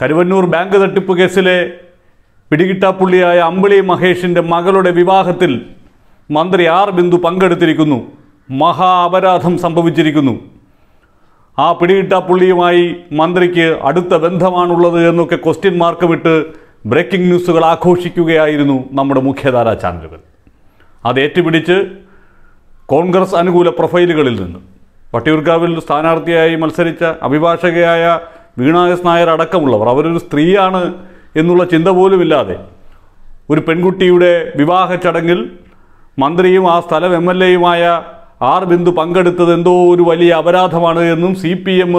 Karuvannur bank തട്ടിപ്പ് കേസിലെ പിടികിട്ടാപ്പുള്ളിയായ അമ്പിളി മഹേഷിൻ്റെ മകളുടെ വിവാഹത്തിൽ മന്ത്രി ആർ ബിന്ദു പങ്കെടുത്തിരിക്കുന്നു മഹാ അപരാധം സംഭവിച്ചിരിക്കുന്നു ആ പിടികിട്ടാപ്പുള്ളിയുമായി മന്ത്രിക്ക് അടുത്ത ബന്ധമാണുള്ളത് എന്നൊക്കെ ക്വസ്റ്റ്യൻ മാർക്ക് വിട്ട് ബ്രേക്കിംഗ് ന്യൂസുകൾ ആഘോഷിക്കുകയായിരുന്നു നമ്മുടെ മുഖ്യധാരാ ചാനലുകൾ അത് ഏറ്റുപിടിച്ച് കോൺഗ്രസ് അനുകൂല പ്രൊഫൈലുകളിൽ നിന്ന് വട്ടിയൂർക്കാവിൽ സ്ഥാനാർത്ഥിയായി മത്സരിച്ച അഭിഭാഷകയായ വീണാകസ് നായർ അടക്കമുള്ളവർ അവരൊരു സ്ത്രീയാണ് എന്നുള്ള ചിന്ത പോലുമില്ലാതെ ഒരു പെൺകുട്ടിയുടെ വിവാഹ ചടങ്ങിൽ മന്ത്രിയും ആ സ്ഥലം എം എൽ എയുമായ ആർ ബിന്ദു പങ്കെടുത്തത് എന്തോ ഒരു വലിയ അപരാധമാണ് എന്നും സി പി എം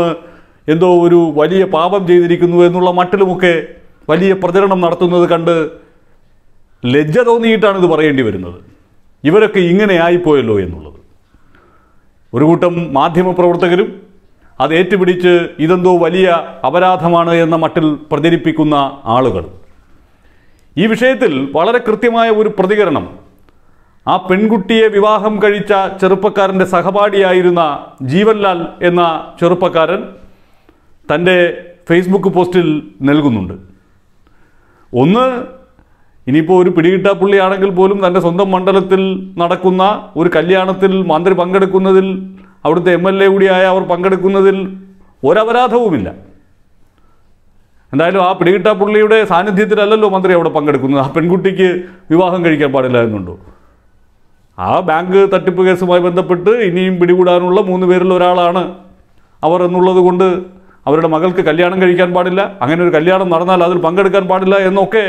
എന്തോ ഒരു വലിയ പാപം ചെയ്തിരിക്കുന്നു എന്നുള്ള മട്ടിലുമൊക്കെ വലിയ പ്രചരണം നടത്തുന്നത് കണ്ട് ലജ്ജ തോന്നിയിട്ടാണ് ഇത് പറയേണ്ടി വരുന്നത് ഇവരൊക്കെ ഇങ്ങനെ ആയിപ്പോയല്ലോ എന്നുള്ളത് ഒരു കൂട്ടം മാധ്യമപ്രവർത്തകരും അത് ഏറ്റുപിടിച്ച് ഇതെന്തോ വലിയ അപരാധമാണ് എന്ന മട്ടിൽ പ്രചരിപ്പിക്കുന്ന ആളുകൾ ഈ വിഷയത്തിൽ വളരെ കൃത്യമായ ഒരു പ്രതികരണം ആ പെൺകുട്ടിയെ വിവാഹം കഴിച്ച ചെറുപ്പക്കാരൻ്റെ സഹപാഠിയായിരുന്ന ജീവൻലാൽ എന്ന ചെറുപ്പക്കാരൻ തൻ്റെ ഫേസ്ബുക്ക് പോസ്റ്റിൽ നൽകുന്നുണ്ട് ഒന്ന് ഇനിയിപ്പോൾ ഒരു പിടികിട്ടാ പുള്ളിയാണെങ്കിൽ പോലും തൻ്റെ സ്വന്തം മണ്ഡലത്തിൽ നടക്കുന്ന ഒരു കല്യാണത്തിൽ മന്ത്രി പങ്കെടുക്കുന്നതിൽ അവിടുത്തെ എം എൽ എ കൂടിയായ അവർ പങ്കെടുക്കുന്നതിൽ ഒരപരാധവുമില്ല എന്തായാലും ആ പിടികിട്ട പുള്ളിയുടെ സാന്നിധ്യത്തിലല്ലല്ലോ മന്ത്രി അവിടെ പങ്കെടുക്കുന്നത് ആ പെൺകുട്ടിക്ക് വിവാഹം കഴിക്കാൻ പാടില്ല എന്നുണ്ടോ ആ ബാങ്ക് തട്ടിപ്പ് കേസുമായി ബന്ധപ്പെട്ട് ഇനിയും പിടികൂടാനുള്ള മൂന്ന് പേരിൽ ഒരാളാണ് അവർ എന്നുള്ളത് കൊണ്ട് അവരുടെ മകൾക്ക് കല്യാണം കഴിക്കാൻ പാടില്ല അങ്ങനെ ഒരു കല്യാണം നടന്നാൽ അതിൽ പങ്കെടുക്കാൻ പാടില്ല എന്നൊക്കെ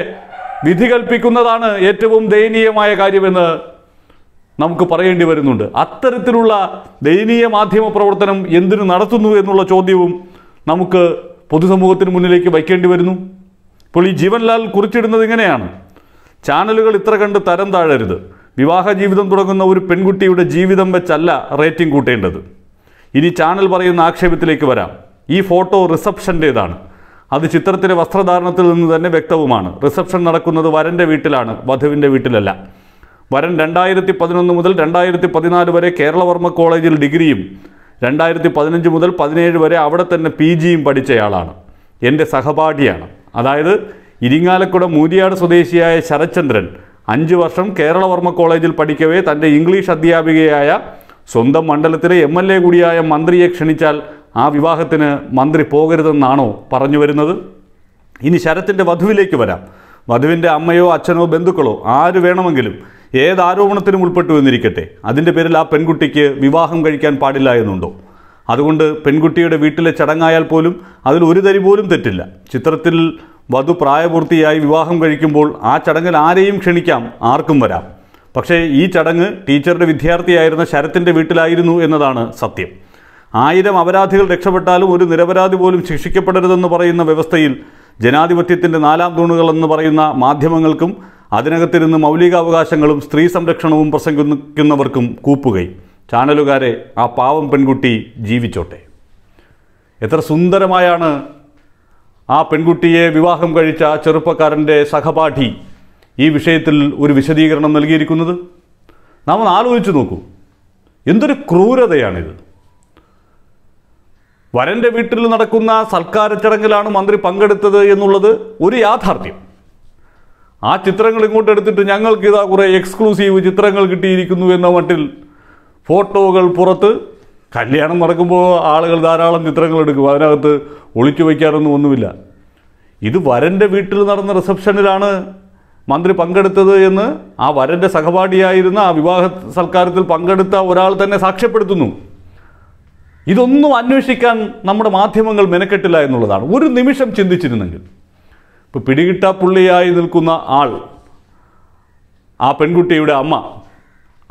വിധി കൽപ്പിക്കുന്നതാണ് ഏറ്റവും ദയനീയമായ കാര്യമെന്ന് നമുക്ക് പറയേണ്ടി വരുന്നുണ്ട് അത്തരത്തിലുള്ള ദയനീയ മാധ്യമ പ്രവർത്തനം എന്തിനു നടത്തുന്നു എന്നുള്ള ചോദ്യവും നമുക്ക് പൊതുസമൂഹത്തിന് മുന്നിലേക്ക് വയ്ക്കേണ്ടി വരുന്നു ഇപ്പോൾ ഈ ജീവൻലാൽ കുറിച്ചിടുന്നത് ഇങ്ങനെയാണ് ചാനലുകൾ ഇത്ര കണ്ട് തരം താഴരുത് വിവാഹ ജീവിതം തുടങ്ങുന്ന ഒരു പെൺകുട്ടിയുടെ ജീവിതം വെച്ചല്ല റേറ്റിംഗ് കൂട്ടേണ്ടത് ഇനി ചാനൽ പറയുന്ന ആക്ഷേപത്തിലേക്ക് വരാം ഈ ഫോട്ടോ റിസപ്ഷൻ്റേതാണ് അത് ചിത്രത്തിലെ വസ്ത്രധാരണത്തിൽ നിന്ന് തന്നെ വ്യക്തവുമാണ് റിസപ്ഷൻ നടക്കുന്നത് വരൻ്റെ വീട്ടിലാണ് വധുവിൻ്റെ വീട്ടിലല്ല വരൻ രണ്ടായിരത്തി പതിനൊന്ന് മുതൽ രണ്ടായിരത്തി പതിനാല് വരെ കേരളവർമ്മ കോളേജിൽ ഡിഗ്രിയും രണ്ടായിരത്തി പതിനഞ്ച് മുതൽ പതിനേഴ് വരെ അവിടെ തന്നെ പി ജിയും പഠിച്ചയാളാണ് എൻ്റെ സഹപാഠിയാണ് അതായത് ഇരിങ്ങാലക്കുട മൂരിയാട് സ്വദേശിയായ ശരത്ചന്ദ്രൻ അഞ്ച് വർഷം കേരളവർമ്മ കോളേജിൽ പഠിക്കവേ തൻ്റെ ഇംഗ്ലീഷ് അധ്യാപികയായ സ്വന്തം മണ്ഡലത്തിലെ എം എൽ എ കൂടിയായ മന്ത്രിയെ ക്ഷണിച്ചാൽ ആ വിവാഹത്തിന് മന്ത്രി പോകരുതെന്നാണോ പറഞ്ഞു വരുന്നത് ഇനി ശരത്തിൻ്റെ വധുവിലേക്ക് വരാം വധുവിൻ്റെ അമ്മയോ അച്ഛനോ ബന്ധുക്കളോ ആര് വേണമെങ്കിലും ഏത് ആരോപണത്തിനും ഉൾപ്പെട്ടു എന്നിരിക്കട്ടെ അതിൻ്റെ പേരിൽ ആ പെൺകുട്ടിക്ക് വിവാഹം കഴിക്കാൻ പാടില്ല എന്നുണ്ടോ അതുകൊണ്ട് പെൺകുട്ടിയുടെ വീട്ടിലെ ചടങ്ങായാൽ പോലും അതിൽ ഒരു തരി പോലും തെറ്റില്ല ചിത്രത്തിൽ വധു പ്രായപൂർത്തിയായി വിവാഹം കഴിക്കുമ്പോൾ ആ ചടങ്ങിൽ ആരെയും ക്ഷണിക്കാം ആർക്കും വരാം പക്ഷേ ഈ ചടങ്ങ് ടീച്ചറുടെ വിദ്യാർത്ഥിയായിരുന്ന ശരത്തിൻ്റെ വീട്ടിലായിരുന്നു എന്നതാണ് സത്യം ആയിരം അപരാധികൾ രക്ഷപ്പെട്ടാലും ഒരു നിരപരാധി പോലും ശിക്ഷിക്കപ്പെടരുതെന്ന് പറയുന്ന വ്യവസ്ഥയിൽ ജനാധിപത്യത്തിൻ്റെ നാലാം തൂണുകളെന്ന് പറയുന്ന മാധ്യമങ്ങൾക്കും അതിനകത്തിരുന്ന് മൗലികാവകാശങ്ങളും സ്ത്രീ സംരക്ഷണവും പ്രസംഗിക്കുന്നവർക്കും കൂപ്പുകൈ ചാനലുകാരെ ആ പാവം പെൺകുട്ടി ജീവിച്ചോട്ടെ എത്ര സുന്ദരമായാണ് ആ പെൺകുട്ടിയെ വിവാഹം കഴിച്ച ചെറുപ്പക്കാരൻ്റെ സഹപാഠി ഈ വിഷയത്തിൽ ഒരു വിശദീകരണം നൽകിയിരിക്കുന്നത് നാം ഒന്ന് ആലോചിച്ചു നോക്കൂ എന്തൊരു ക്രൂരതയാണിത് വരന്റെ വീട്ടിൽ നടക്കുന്ന സൽക്കാര ചടങ്ങിലാണ് മന്ത്രി പങ്കെടുത്തത് എന്നുള്ളത് ഒരു യാഥാർത്ഥ്യം ആ ചിത്രങ്ങൾ ഇങ്ങോട്ട് എടുത്തിട്ട് ഞങ്ങൾക്ക് ഇതാ കുറേ എക്സ്ക്ലൂസീവ് ചിത്രങ്ങൾ കിട്ടിയിരിക്കുന്നു എന്ന മട്ടിൽ ഫോട്ടോകൾ പുറത്ത് കല്യാണം നടക്കുമ്പോൾ ആളുകൾ ധാരാളം ചിത്രങ്ങൾ എടുക്കും അതിനകത്ത് ഒളിച്ചു വയ്ക്കാനൊന്നും ഒന്നുമില്ല ഇത് വരൻ്റെ വീട്ടിൽ നടന്ന റിസപ്ഷനിലാണ് മന്ത്രി പങ്കെടുത്തത് എന്ന് ആ വരൻ്റെ സഹപാഠിയായിരുന്ന ആ വിവാഹ സൽക്കാരത്തിൽ പങ്കെടുത്ത ഒരാൾ തന്നെ സാക്ഷ്യപ്പെടുത്തുന്നു ഇതൊന്നും അന്വേഷിക്കാൻ നമ്മുടെ മാധ്യമങ്ങൾ മെനക്കെട്ടില്ല എന്നുള്ളതാണ് ഒരു നിമിഷം ചിന്തിച്ചിരുന്നെങ്കിൽ ഇപ്പോൾ പുള്ളിയായി നിൽക്കുന്ന ആൾ ആ പെൺകുട്ടിയുടെ അമ്മ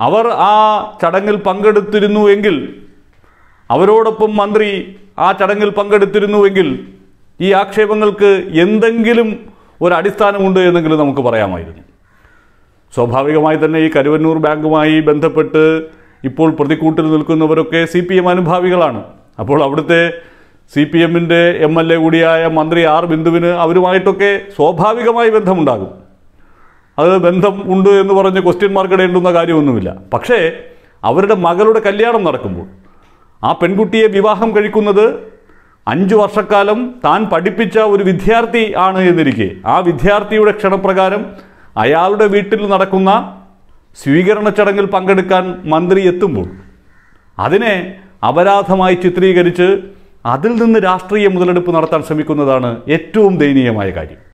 അവർ ആ ചടങ്ങിൽ പങ്കെടുത്തിരുന്നു എങ്കിൽ അവരോടൊപ്പം മന്ത്രി ആ ചടങ്ങിൽ പങ്കെടുത്തിരുന്നുവെങ്കിൽ ഈ ആക്ഷേപങ്ങൾക്ക് എന്തെങ്കിലും ഒരു അടിസ്ഥാനമുണ്ട് എന്നെങ്കിലും നമുക്ക് പറയാമായിരുന്നു സ്വാഭാവികമായി തന്നെ ഈ കരുവന്നൂർ ബാങ്കുമായി ബന്ധപ്പെട്ട് ഇപ്പോൾ പ്രതിക്കൂട്ടിൽ നിൽക്കുന്നവരൊക്കെ സി പി എം അനുഭാവികളാണ് അപ്പോൾ അവിടുത്തെ സി പി എമ്മിൻ്റെ എം എൽ എ കൂടിയായ മന്ത്രി ആർ ബിന്ദുവിന് അവരുമായിട്ടൊക്കെ സ്വാഭാവികമായി ബന്ധമുണ്ടാകും അത് ബന്ധം ഉണ്ട് എന്ന് പറഞ്ഞ് ക്വസ്റ്റ്യൻ മാർക്ക് ഇടേണ്ടുന്ന കാര്യമൊന്നുമില്ല പക്ഷേ അവരുടെ മകളുടെ കല്യാണം നടക്കുമ്പോൾ ആ പെൺകുട്ടിയെ വിവാഹം കഴിക്കുന്നത് അഞ്ചു വർഷക്കാലം താൻ പഠിപ്പിച്ച ഒരു വിദ്യാർത്ഥി ആണ് എന്നിരിക്കെ ആ വിദ്യാർത്ഥിയുടെ ക്ഷണപ്രകാരം അയാളുടെ വീട്ടിൽ നടക്കുന്ന സ്വീകരണ ചടങ്ങിൽ പങ്കെടുക്കാൻ മന്ത്രി എത്തുമ്പോൾ അതിനെ അപരാധമായി ചിത്രീകരിച്ച് അതിൽ നിന്ന് രാഷ്ട്രീയ മുതലെടുപ്പ് നടത്താൻ ശ്രമിക്കുന്നതാണ് ഏറ്റവും ദയനീയമായ കാര്യം